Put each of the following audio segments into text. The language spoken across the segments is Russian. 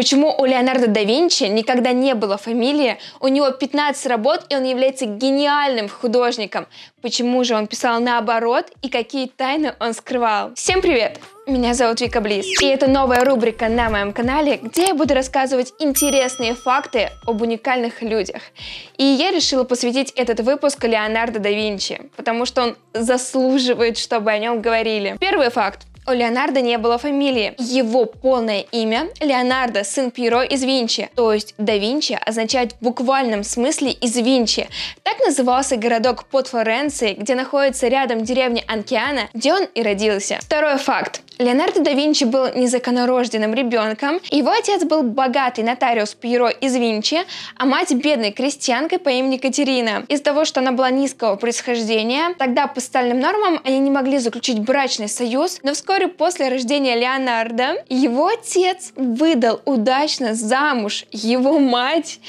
Почему у Леонардо да Винчи никогда не было фамилии, у него 15 работ, и он является гениальным художником? Почему же он писал наоборот, и какие тайны он скрывал? Всем привет! Меня зовут Вика Близ, и это новая рубрика на моем канале, где я буду рассказывать интересные факты об уникальных людях. И я решила посвятить этот выпуск Леонардо да Винчи, потому что он заслуживает, чтобы о нем говорили. Первый факт. У Леонардо не было фамилии. Его полное имя – Леонардо, сын Пьеро из Винчи. То есть да Винчи означает в буквальном смысле из Винчи. Так назывался городок под Флоренцией, где находится рядом деревня Анкиана, где он и родился. Второй факт. Леонардо да Винчи был незаконорожденным ребенком, его отец был богатый нотариус Пьеро из Винчи, а мать бедной крестьянкой по имени Катерина. Из-за того, что она была низкого происхождения, тогда по стальным нормам они не могли заключить брачный союз, но вскоре после рождения Леонардо его отец выдал удачно замуж его мать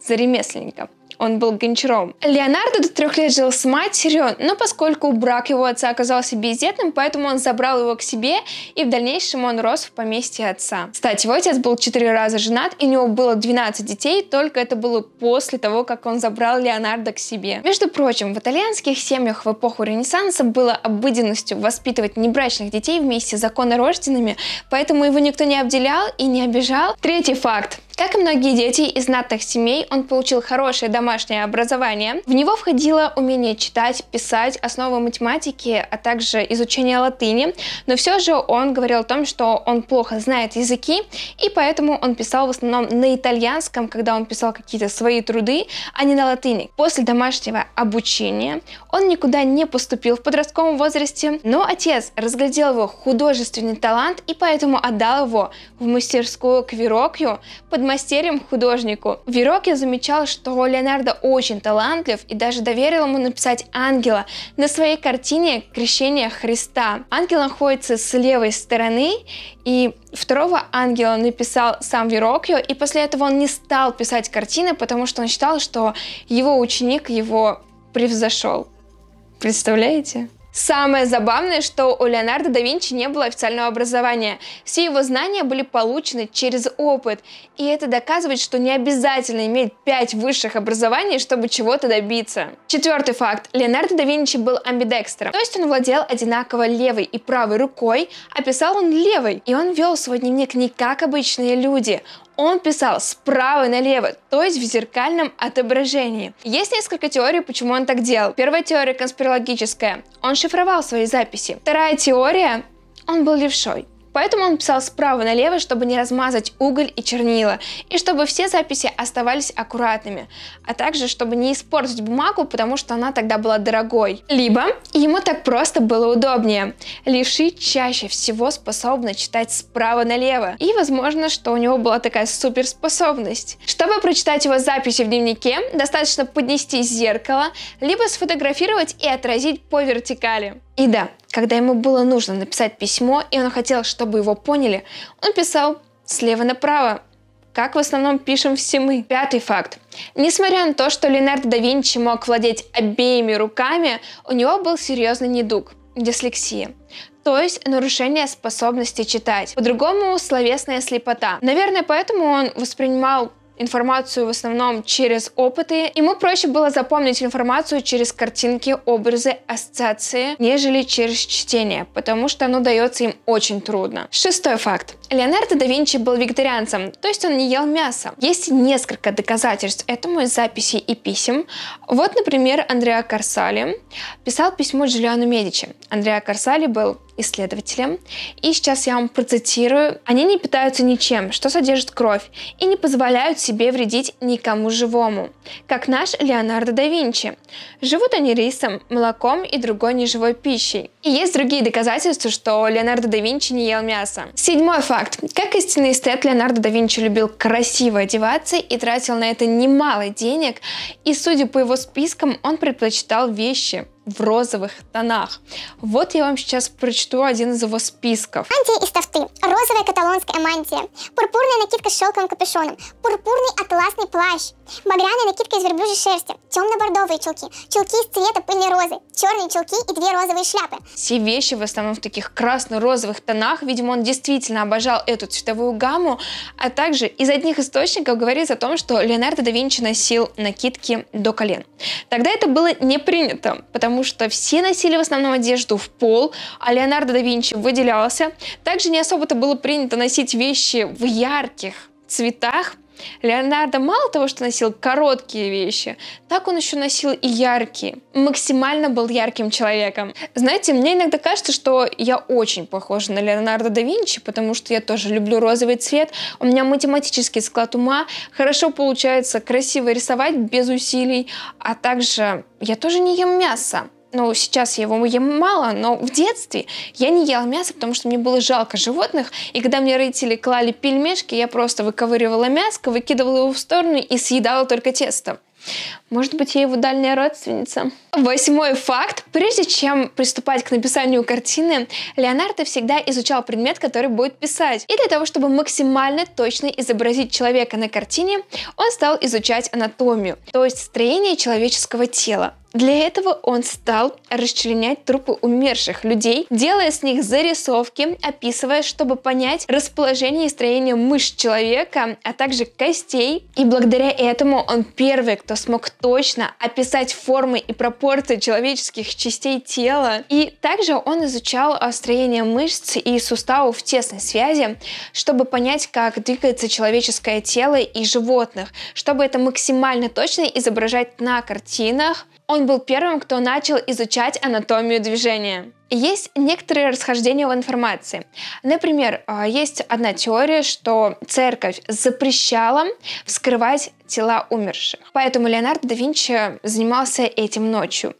за ремесленника он был гончаром. Леонардо до трех лет жил с матерью, но поскольку брак его отца оказался бездетным, поэтому он забрал его к себе, и в дальнейшем он рос в поместье отца. Кстати, его отец был четыре раза женат, и у него было 12 детей, только это было после того, как он забрал Леонардо к себе. Между прочим, в итальянских семьях в эпоху Ренессанса было обыденностью воспитывать небрачных детей вместе с законорожденными, поэтому его никто не обделял и не обижал. Третий факт. Как и многие дети из знатных семей, он получил хорошее домашнее образование. В него входило умение читать, писать, основы математики, а также изучение латыни. Но все же он говорил о том, что он плохо знает языки, и поэтому он писал в основном на итальянском, когда он писал какие-то свои труды, а не на латыни. После домашнего обучения он никуда не поступил в подростковом возрасте, но отец разглядел его художественный талант и поэтому отдал его в мастерскую к Верокью под подмастерьем художнику. Вероки замечал, что Леонардо очень талантлив и даже доверил ему написать ангела на своей картине «Крещение Христа». Ангел находится с левой стороны, и второго ангела написал сам Верокио, и после этого он не стал писать картины, потому что он считал, что его ученик его превзошел. Представляете? Самое забавное, что у Леонардо да Винчи не было официального образования. Все его знания были получены через опыт. И это доказывает, что не обязательно иметь 5 высших образований, чтобы чего-то добиться. Четвертый факт. Леонардо да Винчи был амбидекстером. То есть он владел одинаково левой и правой рукой, а писал он левой. И он вел свой дневник не как обычные люди он писал справа налево, то есть в зеркальном отображении. Есть несколько теорий, почему он так делал. Первая теория конспирологическая. Он шифровал свои записи. Вторая теория. Он был левшой. Поэтому он писал справа налево, чтобы не размазать уголь и чернила, и чтобы все записи оставались аккуратными, а также чтобы не испортить бумагу, потому что она тогда была дорогой. Либо ему так просто было удобнее. Лиши чаще всего способны читать справа налево, и возможно, что у него была такая суперспособность. Чтобы прочитать его записи в дневнике, достаточно поднести зеркало, либо сфотографировать и отразить по вертикали. И да, когда ему было нужно написать письмо, и он хотел, чтобы его поняли, он писал слева направо, как в основном пишем все мы. Пятый факт. Несмотря на то, что Леонардо да Винчи мог владеть обеими руками, у него был серьезный недуг – дислексия то есть нарушение способности читать. По-другому словесная слепота. Наверное, поэтому он воспринимал информацию в основном через опыты. Ему проще было запомнить информацию через картинки, образы, ассоциации, нежели через чтение, потому что оно дается им очень трудно. Шестой факт. Леонардо да Винчи был вегетарианцем, то есть он не ел мясо. Есть несколько доказательств этому из записей и писем. Вот, например, Андреа Корсали писал письмо Джулиану Медичи. Андреа Корсали был исследователям. И сейчас я вам процитирую. Они не питаются ничем, что содержит кровь, и не позволяют себе вредить никому живому, как наш Леонардо да Винчи. Живут они рисом, молоком и другой неживой пищей. И есть другие доказательства, что Леонардо да Винчи не ел мясо. Седьмой факт. Как истинный эстет, Леонардо да Винчи любил красиво одеваться и тратил на это немало денег, и судя по его спискам, он предпочитал вещи, в розовых тонах. Вот я вам сейчас прочту один из его списков. Мантия из тофты, розовая каталонская мантия, пурпурная накидка с шелковым капюшоном, пурпурный атласный плащ, багряная накидка из верблюжьей шерсти, темно-бордовые чулки, чулки из цвета пыльной розы, черные чулки и две розовые шляпы. Все вещи в основном в таких красно-розовых тонах, видимо, он действительно обожал эту цветовую гамму, а также из одних источников говорится о том, что Леонардо да Винчи носил накидки до колен. Тогда это было не принято, потому потому что все носили в основном одежду в пол, а Леонардо да Винчи выделялся. Также не особо-то было принято носить вещи в ярких цветах, Леонардо мало того, что носил короткие вещи, так он еще носил и яркие. Максимально был ярким человеком. Знаете, мне иногда кажется, что я очень похожа на Леонардо да Винчи, потому что я тоже люблю розовый цвет, у меня математический склад ума, хорошо получается красиво рисовать без усилий, а также я тоже не ем мясо ну, сейчас я его ем мало, но в детстве я не ела мясо, потому что мне было жалко животных. И когда мне родители клали пельмешки, я просто выковыривала мяско, выкидывала его в сторону и съедала только тесто. Может быть, я его дальняя родственница. Восьмой факт. Прежде чем приступать к написанию картины, Леонардо всегда изучал предмет, который будет писать. И для того, чтобы максимально точно изобразить человека на картине, он стал изучать анатомию, то есть строение человеческого тела. Для этого он стал расчленять трупы умерших людей, делая с них зарисовки, описывая, чтобы понять расположение и строение мышц человека, а также костей. И благодаря этому он первый, кто смог точно описать формы и пропорции человеческих частей тела. И также он изучал а, строение мышц и суставов в тесной связи, чтобы понять, как двигается человеческое тело и животных, чтобы это максимально точно изображать на картинах. Он был первым, кто начал изучать анатомию движения. Есть некоторые расхождения в информации. Например, а, есть одна теория, что церковь запрещала вскрывать тела умерших. Поэтому Леонардо да Винчи занимался этим ночью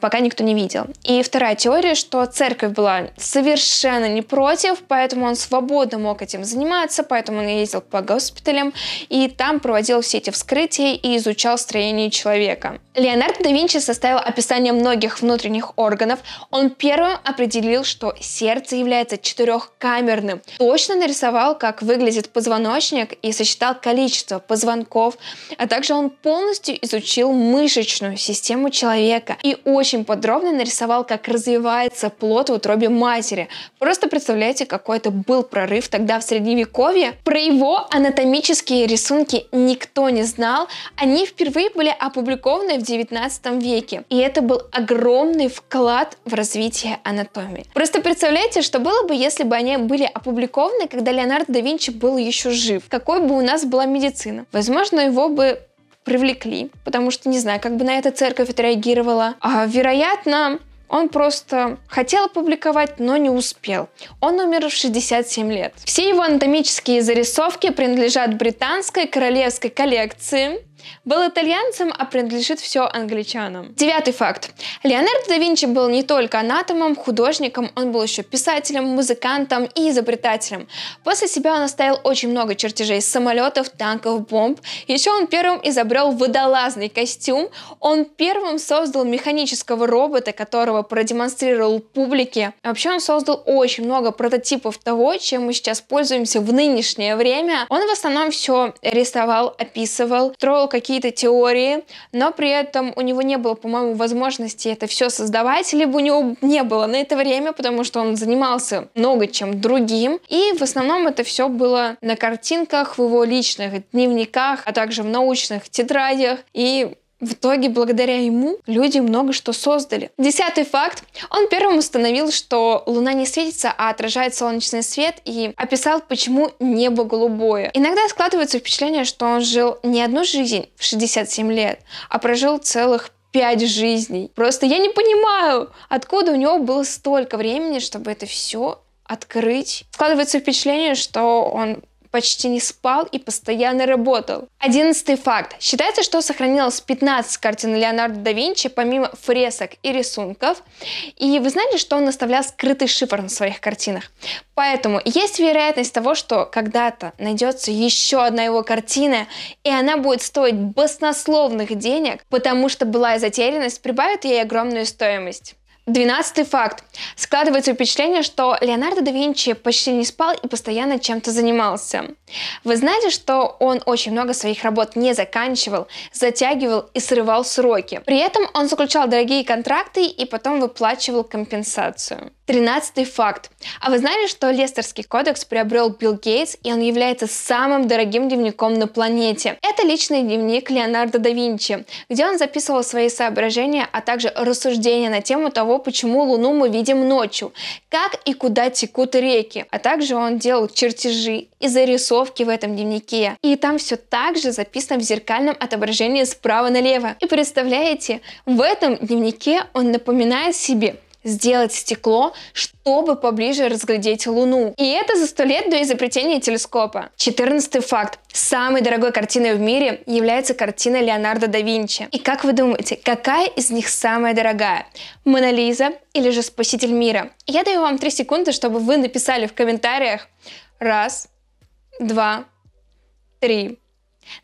пока никто не видел. И вторая теория, что церковь была совершенно не против, поэтому он свободно мог этим заниматься, поэтому он ездил по госпиталям и там проводил все эти вскрытия и изучал строение человека. Леонардо да Винчи составил описание многих внутренних органов. Он первым определил, что сердце является четырехкамерным. Точно нарисовал, как выглядит позвоночник и сосчитал количество позвонков, а также он полностью изучил мышечную систему человека. И очень подробно нарисовал, как развивается плод в утробе матери. Просто представляете, какой это был прорыв тогда в средневековье. Про его анатомические рисунки никто не знал. Они впервые были опубликованы в 19 веке. И это был огромный вклад в развитие анатомии. Просто представляете, что было бы, если бы они были опубликованы, когда Леонардо да Винчи был еще жив. Какой бы у нас была медицина? Возможно, его бы привлекли, потому что не знаю, как бы на это церковь отреагировала. А, вероятно, он просто хотел опубликовать, но не успел. Он умер в 67 лет. Все его анатомические зарисовки принадлежат британской королевской коллекции. Был итальянцем, а принадлежит все англичанам. Девятый факт. Леонардо да Винчи был не только анатомом, художником, он был еще писателем, музыкантом и изобретателем. После себя он оставил очень много чертежей самолетов, танков, бомб. Еще он первым изобрел водолазный костюм. Он первым создал механического робота, которого продемонстрировал публике. Вообще он создал очень много прототипов того, чем мы сейчас пользуемся в нынешнее время. Он в основном все рисовал, описывал, строил какие-то теории, но при этом у него не было, по-моему, возможности это все создавать, либо у него не было на это время, потому что он занимался много чем другим. И в основном это все было на картинках, в его личных дневниках, а также в научных тетрадях. И в итоге, благодаря ему, люди много что создали. Десятый факт. Он первым установил, что Луна не светится, а отражает солнечный свет и описал, почему небо голубое. Иногда складывается впечатление, что он жил не одну жизнь в 67 лет, а прожил целых пять жизней. Просто я не понимаю, откуда у него было столько времени, чтобы это все открыть. Складывается впечатление, что он почти не спал и постоянно работал. Одиннадцатый факт. Считается, что сохранилось 15 картин Леонардо да Винчи, помимо фресок и рисунков. И вы знали, что он оставлял скрытый шифр на своих картинах. Поэтому есть вероятность того, что когда-то найдется еще одна его картина, и она будет стоить баснословных денег, потому что была и затерянность прибавит ей огромную стоимость. Двенадцатый факт. Складывается впечатление, что Леонардо да Винчи почти не спал и постоянно чем-то занимался. Вы знаете, что он очень много своих работ не заканчивал, затягивал и срывал сроки. При этом он заключал дорогие контракты и потом выплачивал компенсацию. Тринадцатый факт. А вы знали, что Лестерский кодекс приобрел Билл Гейтс, и он является самым дорогим дневником на планете? Это личный дневник Леонардо да Винчи, где он записывал свои соображения, а также рассуждения на тему того, почему Луну мы видим ночью, как и куда текут реки, а также он делал чертежи и зарисовки в этом дневнике. И там все так же записано в зеркальном отображении справа налево. И представляете, в этом дневнике он напоминает себе, сделать стекло, чтобы поближе разглядеть Луну. И это за 100 лет до изобретения телескопа. 14 факт. Самой дорогой картиной в мире является картина Леонардо да Винчи. И как вы думаете, какая из них самая дорогая? Мона Лиза или же Спаситель мира? Я даю вам 3 секунды, чтобы вы написали в комментариях. Раз, два, три.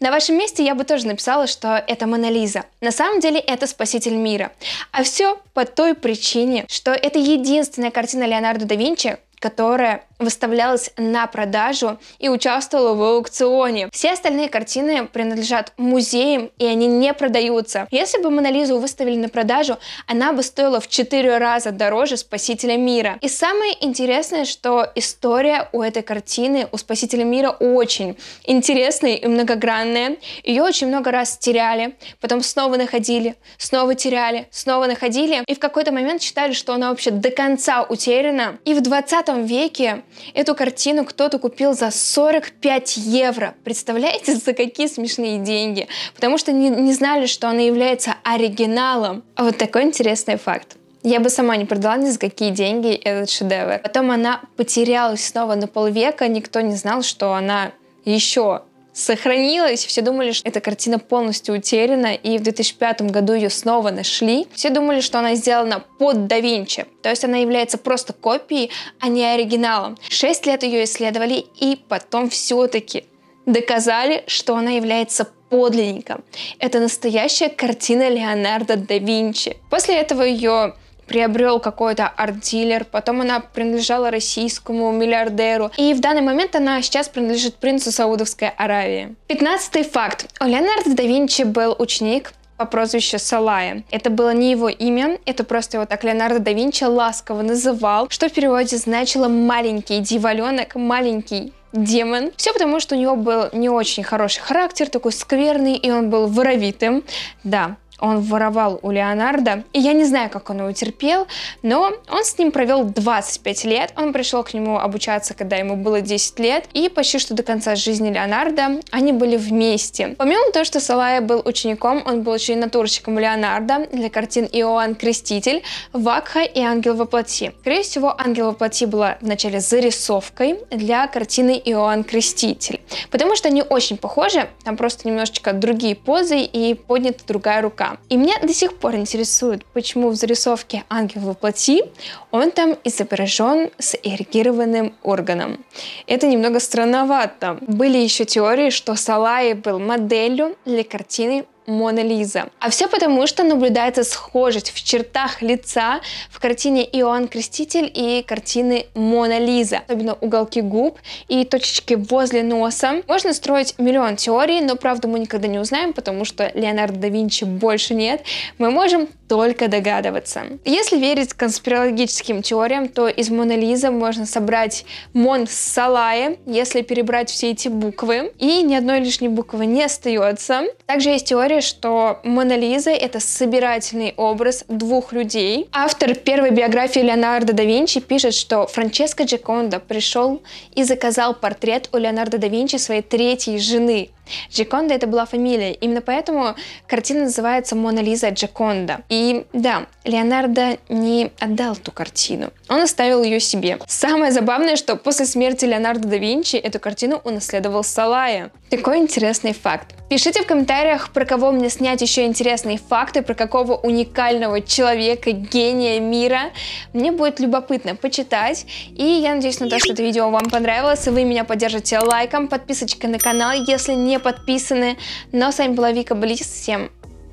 На вашем месте я бы тоже написала, что это Мона Лиза. На самом деле это спаситель мира. А все по той причине, что это единственная картина Леонардо да Винчи, которая выставлялась на продажу и участвовала в аукционе. Все остальные картины принадлежат музеям, и они не продаются. Если бы Монолизу выставили на продажу, она бы стоила в 4 раза дороже «Спасителя мира». И самое интересное, что история у этой картины, у «Спасителя мира» очень интересная и многогранная. Ее очень много раз теряли, потом снова находили, снова теряли, снова находили, и в какой-то момент считали, что она вообще до конца утеряна. И в 20 веке эту картину кто-то купил за 45 евро. Представляете, за какие смешные деньги? Потому что не, не знали, что она является оригиналом. А вот такой интересный факт. Я бы сама не продала ни за какие деньги этот шедевр. Потом она потерялась снова на полвека, никто не знал, что она еще сохранилась. Все думали, что эта картина полностью утеряна, и в 2005 году ее снова нашли. Все думали, что она сделана под да Винчи, то есть она является просто копией, а не оригиналом. Шесть лет ее исследовали, и потом все-таки доказали, что она является подлинником. Это настоящая картина Леонардо да Винчи. После этого ее приобрел какой-то арт-дилер, потом она принадлежала российскому миллиардеру, и в данный момент она сейчас принадлежит принцу Саудовской Аравии. Пятнадцатый факт. У Леонардо да Винчи был ученик по прозвищу Салая. Это было не его имя, это просто его так Леонардо да Винчи ласково называл, что в переводе значило «маленький дьяволенок», «маленький демон. Все потому, что у него был не очень хороший характер, такой скверный, и он был воровитым. Да, он воровал у Леонардо. И я не знаю, как он его терпел, но он с ним провел 25 лет. Он пришел к нему обучаться, когда ему было 10 лет. И почти что до конца жизни Леонардо они были вместе. Помимо того, что Салая был учеником, он был еще и натурщиком Леонардо для картин Иоанн Креститель, Вакха и Ангел во плоти. Скорее всего, Ангел во плоти была вначале зарисовкой для картины Иоанн Креститель, потому что они очень похожи, там просто немножечко другие позы и поднята другая рука. И меня до сих пор интересует, почему в зарисовке «Ангел во плоти» он там изображен с эрегированным органом. Это немного странновато. Были еще теории, что Салай был моделью для картины Мона Лиза. А все потому, что наблюдается схожесть в чертах лица в картине Иоанн Креститель и картины Мона Лиза, особенно уголки губ и точечки возле носа. Можно строить миллион теорий, но правду мы никогда не узнаем, потому что Леонардо да Винчи больше нет. Мы можем только догадываться. Если верить конспирологическим теориям, то из Мона Лиза можно собрать Мон Салае, если перебрать все эти буквы, и ни одной лишней буквы не остается. Также есть теория история, что Мона Лиза — это собирательный образ двух людей. Автор первой биографии Леонардо да Винчи пишет, что Франческо Джаконда пришел и заказал портрет у Леонардо да Винчи своей третьей жены, Джаконда это была фамилия, именно поэтому картина называется «Мона Лиза Джаконда». И да, Леонардо не отдал ту картину, он оставил ее себе. Самое забавное, что после смерти Леонардо да Винчи эту картину унаследовал Салая. Такой интересный факт. Пишите в комментариях, про кого мне снять еще интересные факты, про какого уникального человека, гения мира. Мне будет любопытно почитать. И я надеюсь на то, что это видео вам понравилось, и вы меня поддержите лайком, подписочкой на канал, если не не подписаны. Но с вами была Вика Близ. Всем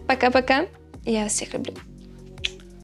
пока-пока. Я всех люблю.